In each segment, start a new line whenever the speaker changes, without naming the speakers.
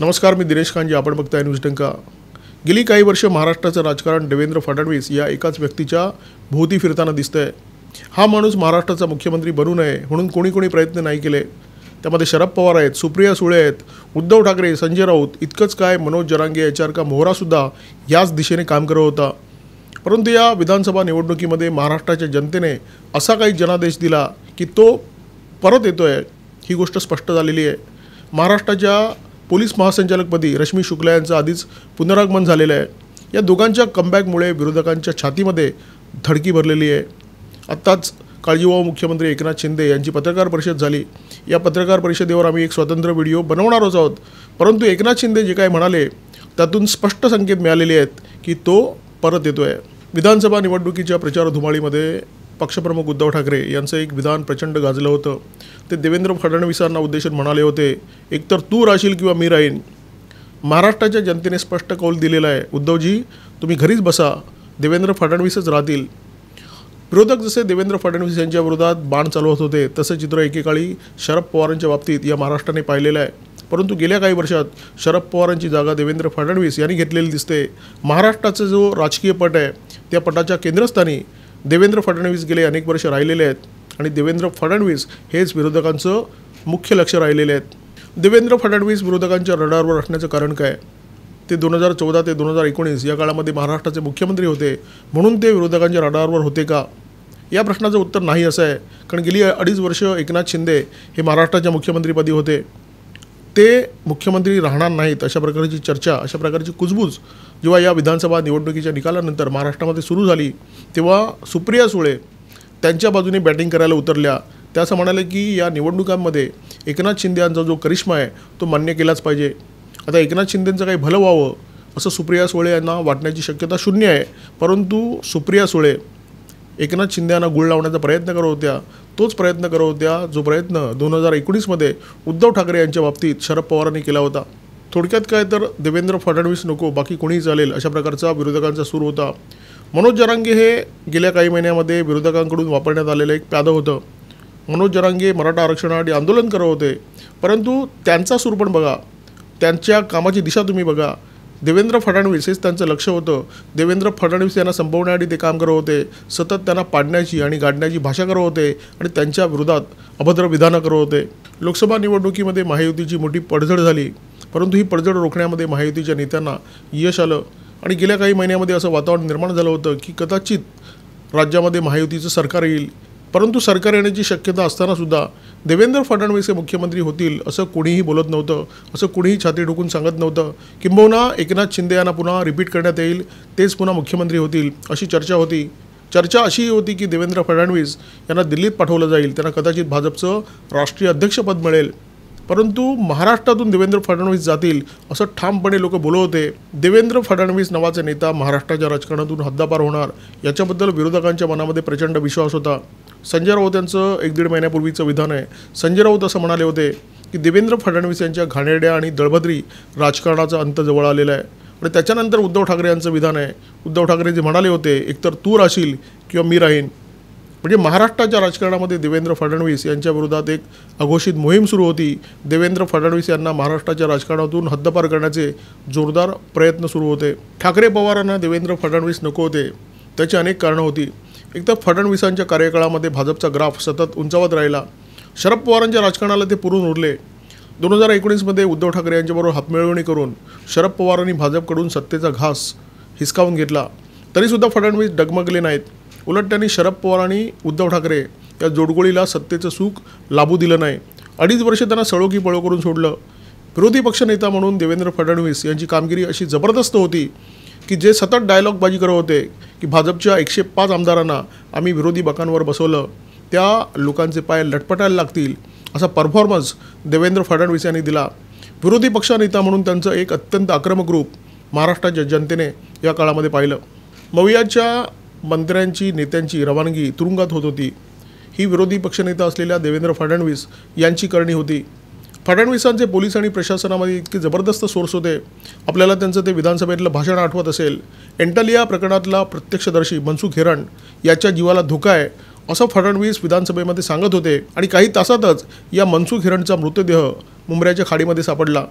नमस्कार मी दिनेश खानजी आपण बघताय न्यूज टंका गेली काही वर्ष महाराष्ट्राचं राजकारण देवेंद्र फडणवीस या एकाच व्यक्तीच्या भोवती फिरताना दिसतंय हा माणूस महाराष्ट्राचा मुख्यमंत्री बनू नये म्हणून कोणी कोणी प्रयत्न नाही केले त्यामध्ये शरद पवार आहेत सुप्रिया सुळे आहेत उद्धव ठाकरे संजय राऊत इतकंच काय मनोज जरांगे याच्यासारखा मोहरासुद्धा याच दिशेने काम करत होता परंतु या विधानसभा निवडणुकीमध्ये महाराष्ट्राच्या जनतेने असा काही जनादेश दिला की तो परत येतो आहे ही गोष्ट स्पष्ट झालेली आहे महाराष्ट्राच्या पोलीस महासंचालकपदी रश्मी शुक्ला यांचं आधीच पुनरागमन झालेलं आहे या दोघांच्या कमबॅकमुळे विरोधकांच्या छातीमध्ये धडकी भरलेली आहे आत्ताच काळजीवाहू मुख्यमंत्री एकनाथ शिंदे यांची पत्रकार परिषद झाली या पत्रकार परिषदेवर आम्ही एक स्वतंत्र व्हिडिओ बनवणारच आहोत परंतु एकनाथ शिंदे जे काय म्हणाले त्यातून स्पष्ट संकेत मिळालेले आहेत की तो परत येतो आहे विधानसभा निवडणुकीच्या प्रचार धुमाळीमध्ये पक्षप्रमुख उद्धव ठाकरे यांचं एक विधान प्रचंड गाजलं होतं ते देवेंद्र फडणवीसांना उद्देशून म्हणाले होते एकतर तू राशील किंवा मी राहीन महाराष्ट्राच्या जनतेने स्पष्ट कौल दिलेला आहे उद्धवजी तुम्ही घरीच बसा देवेंद्र फडणवीसच राहतील विरोधक जसे देवेंद्र फडणवीस यांच्या विरोधात बाण चालवत होते तसं चित्र एकेकाळी शरद पवारांच्या बाबतीत या महाराष्ट्राने पाहिलेलं आहे परंतु गेल्या काही वर्षात शरद पवारांची जागा देवेंद्र फडणवीस यांनी घेतलेली दिसते महाराष्ट्राचा जो राजकीय पट आहे त्या पटाच्या केंद्रस्थानी देवेंद्र फडणवीस गेले अनेक वर्ष राहिलेले आहेत आणि देवेंद्र फडणवीस हेच विरोधकांचं मुख्य लक्ष राहिलेले आहेत देवेंद्र फडणवीस विरोधकांच्या रडारवर असण्याचं कारण काय ते दोन हजार चौदा ते दोन हजार एकोणीस या काळामध्ये महाराष्ट्राचे मुख्यमंत्री होते म्हणून ते विरोधकांच्या रडारवर होते का या प्रश्नाचं उत्तर नाही असं आहे कारण गेली अडीच वर्ष एकनाथ शिंदे हे महाराष्ट्राच्या मुख्यमंत्रीपदी होते ते मुख्यमंत्री राहणार नाहीत अशा प्रकारची चर्चा अशा प्रकारची कुजबूज जेव्हा या विधानसभा निवडणुकीच्या निकालानंतर महाराष्ट्रामध्ये सुरू झाली तेव्हा सुप्रिया सुळे त्यांच्या बाजूने बॅटिंग करायला उतरल्या त्या असं म्हणाले की या निवडणुकांमध्ये एकनाथ शिंदे यांचा जो करिश्मा आहे तो मान्य केलाच पाहिजे आता एकनाथ शिंदेंचं काही भलं व्हावं असं सुप्रिया सुळे यांना वाटण्याची शक्यता शून्य आहे परंतु सुप्रिया सुळे एकनाथ शिंदे यांना गुळ लावण्याचा प्रयत्न करत होत्या तोच प्रयत्न करत होत्या जो प्रयत्न दोन हजार एकोणीसमध्ये उद्धव ठाकरे यांच्या बाबतीत शरद पवारांनी केला होता थोडक्यात काय तर देवेंद्र फडणवीस नको बाकी कोणीही चालेल अशा प्रकारचा विरोधकांचा सूर होता मनोज जरांगे हे गेल्या काही महिन्यामध्ये विरोधकांकडून वापरण्यात आलेलं एक प्यादं होतं मनोज जरांगे मराठा आरक्षणासाठी आंदोलन करत होते परंतु त्यांचा सूर पण बघा त्यांच्या कामाची दिशा तुम्ही बघा देवेंद्र फडणवीस हेच त्यांचं लक्ष होतं देवेंद्र फडणवीस यांना संपवण्यासाठी ते काम करत होते सतत त्यांना पाडण्याची आणि गाडण्याची भाषा करत होते आणि त्यांच्या विरोधात अभद्र विधानं करत होते लोकसभा निवडणुकीमध्ये महायुतीची मोठी पडझड झाली परंतु ही पडझड रोखण्यामध्ये महायुतीच्या नेत्यांना यश आलं आणि गेल्या काही महिन्यामध्ये असं वातावरण निर्माण झालं होतं की कदाचित राज्यामध्ये महायुतीचं सरकार येईल परंतु सरकार येण्याची शक्यता असताना सुद्धा देवेंद्र फडणवीस हे मुख्यमंत्री होतील असं कोणीही बोलत नव्हतं असं कुणीही छाती ढोकून सांगत नव्हतं किंबहुना एकनाथ शिंदे यांना पुन्हा रिपीट करण्यात येईल तेच पुन्हा मुख्यमंत्री होतील अशी चर्चा होती चर्चा अशी होती की देवेंद्र फडणवीस यांना दिल्लीत पाठवलं जाईल त्यांना कदाचित भाजपचं राष्ट्रीय अध्यक्षपद मिळेल परंतु महाराष्ट्रातून देवेंद्र फडणवीस जातील असं ठामपणे लोक बोलत होते देवेंद्र फडणवीस नावाचा नेता महाराष्ट्राच्या राजकारणातून हद्दापार होणार याच्याबद्दल विरोधकांच्या मनामध्ये प्रचंड विश्वास होता संजय राऊत यांचं एक दीड महिन्यापूर्वीचं विधान आहे संजय राऊत असं म्हणाले होते की देवेंद्र फडणवीस यांच्या घाणेरड्या आणि दळभद्री राजकारणाचा अंत जवळ आलेला आहे आणि त्याच्यानंतर उद्धव ठाकरे यांचं विधान आहे उद्धव ठाकरे जे म्हणाले होते एकतर तू राहशील किंवा मी राहीन म्हणजे महाराष्ट्राच्या राजकारणामध्ये देवेंद्र फडणवीस यांच्या विरोधात एक अघोषित मोहीम सुरू होती देवेंद्र फडणवीस यांना महाराष्ट्राच्या राजकारणातून हद्दपार करण्याचे जोरदार प्रयत्न सुरू होते ठाकरे पवारांना देवेंद्र फडणवीस नको होते त्याची अनेक कारणं होती एकदा फडणवीसांच्या कार्यकाळामध्ये भाजपचा ग्राफ सतत उंचावत राहिला शरद पवारांच्या राजकारणाला ते पुरून उरले दोन हजार एकोणीसमध्ये उद्धव ठाकरे यांच्याबरोबर हातमिळवणी करून शरद पवारांनी भाजपकडून सत्तेचा घास हिसकावून घेतला तरीसुद्धा फडणवीस डगमगले नाहीत उलट त्यांनी शरद पवार आणि उद्धव ठाकरे या जोडगोळीला सत्तेचं सुख लाभू दिलं नाही अडीच वर्ष त्यांना सळोकी पळो करून सोडलं विरोधी पक्षनेता म्हणून देवेंद्र फडणवीस यांची कामगिरी अशी जबरदस्त होती की जे सतत डायलॉगबाजी करत होते की भाजपच्या एकशे पाच आमदारांना आम्ही विरोधी बाकांवर बसवलं त्या लोकांचे पाय लटपटायला लागतील असा परफॉर्मन्स देवेंद्र फडणवीस यांनी दिला विरोधी पक्षनेता म्हणून त्यांचं एक अत्यंत आक्रमक रूप महाराष्ट्राच्या जनतेने या काळामध्ये पाहिलं मवियाच्या मंत्र्यांची नेत्यांची रवानगी तुरुंगात होत होती ही विरोधी पक्षनेता असलेल्या देवेंद्र फडणवीस यांची करणी होती फडणवीसांचे पोलीस आणि प्रशासनामध्ये इतके जबरदस्त सोर्स होते आपल्याला त्यांचं ते विधानसभेतलं भाषण आठवत असेल एंटालिया प्रकरणातला प्रत्यक्षदर्शी मनसुख हिरण याच्या जीवाला धोका आहे असं फडणवीस विधानसभेमध्ये सांगत होते आणि काही तासातच या मनसुख हिरणचा मृतदेह मुंबऱ्याच्या खाडीमध्ये सापडला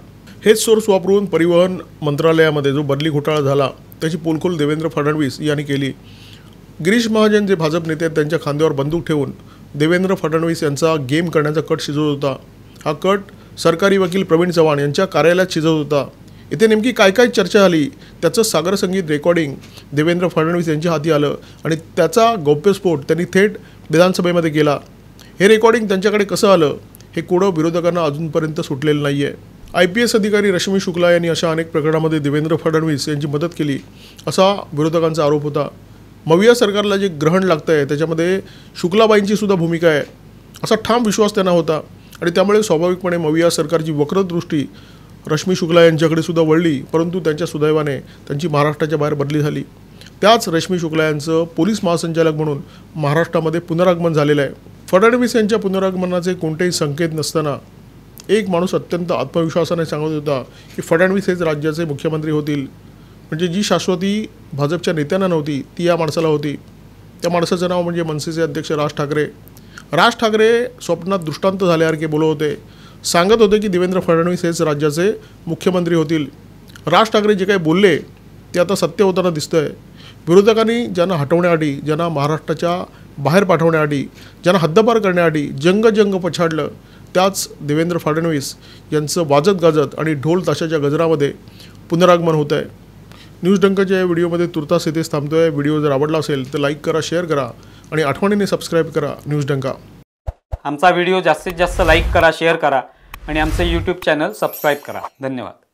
हेच सोर्स वापरून परिवहन मंत्रालयामध्ये जो बदली घोटाळा झाला त्याची पोलखोल देवेंद्र फडणवीस यांनी केली गिरीश महाजन जे भाजप नेते आहेत त्यांच्या खांद्यावर बंदूक ठेवून देवेंद्र फडणवीस यांचा गेम करण्याचा कट शिजवत होता हा कट सरकारी वकील प्रवीण चव्हाण यांच्या कार्यालयात शिजत होता इथे नेमकी काय काय चर्चा झाली त्याचं सागर संगीत रेकॉर्डिंग देवेंद्र फडणवीस यांच्या हाती आलं आणि त्याचा गौप्यस्फोट त्यांनी थेट विधानसभेमध्ये केला हे रेकॉर्डिंग त्यांच्याकडे कसं आलं हे कुडं विरोधकांना अजूनपर्यंत सुटलेलं नाही आहे आय पी एस अधिकारी रश्मी शुक्ला यांनी अशा अनेक प्रकरणामध्ये देवेंद्र फडणवीस यांची मदत केली असा विरोधकांचा आरोप होता मविया सरकारला जे ग्रहण लागतं आहे त्याच्यामध्ये शुक्लाबाईंची सुद्धा भूमिका आहे असा ठाम विश्वास त्यांना होता आणि त्यामुळे स्वाभाविकपणे मविया सरकारची वक्रदृष्टी रश्मी शुक्ला यांच्याकडे सुद्धा वळली परंतु त्यांच्या सुदैवाने त्यांची महाराष्ट्राच्या बाहेर बदली झाली त्याच रश्मी शुक्ला यांचं पोलीस महासंचालक म्हणून महाराष्ट्रामध्ये पुनरागमन झालेलं आहे फडणवीस यांच्या पुनरागमनाचे कोणतेही संकेत नसताना एक माणूस अत्यंत आत्मविश्वासाने सांगत होता की फडणवीस हेच राज्याचे मुख्यमंत्री होतील म्हणजे जी शाश्वती भाजपच्या नेत्यांना नव्हती ती या माणसाला होती त्या माणसाचं नाव म्हणजे मनसेचे अध्यक्ष राज ठाकरे राज ठाकरे स्वप्नात दृष्टांत झाल्यासारखे होते सांगत होते की देवेंद्र फडणवीस हेच राज्याचे मुख्यमंत्री होतील राज ठाकरे जे काही बोलले ते आता सत्य होताना दिसतं आहे विरोधकांनी ज्यांना हटवण्यासाठी ज्यांना महाराष्ट्राच्या बाहेर पाठवण्यासाठी ज्यांना हद्दपार करण्यासाठी जंग जंग पछाडलं त्याच देवेंद्र फडणवीस यांचं वाजत गाजत आणि ढोल ताशाच्या गजरामध्ये पुनरागमन होत आहे न्यूज डंकाच्या या व्हिडिओमध्ये तुर्तास येथेच थांबतो आहे व्हिडिओ जर आवडला असेल तर लाईक करा शेअर करा आणि आठवणीने सबस्क्राईब करा न्यूज डंका आमचा व्हिडिओ जास्तीत जास्त लाईक करा शेअर करा आणि आमचे यूट्यूब चॅनल सबस्क्राईब करा धन्यवाद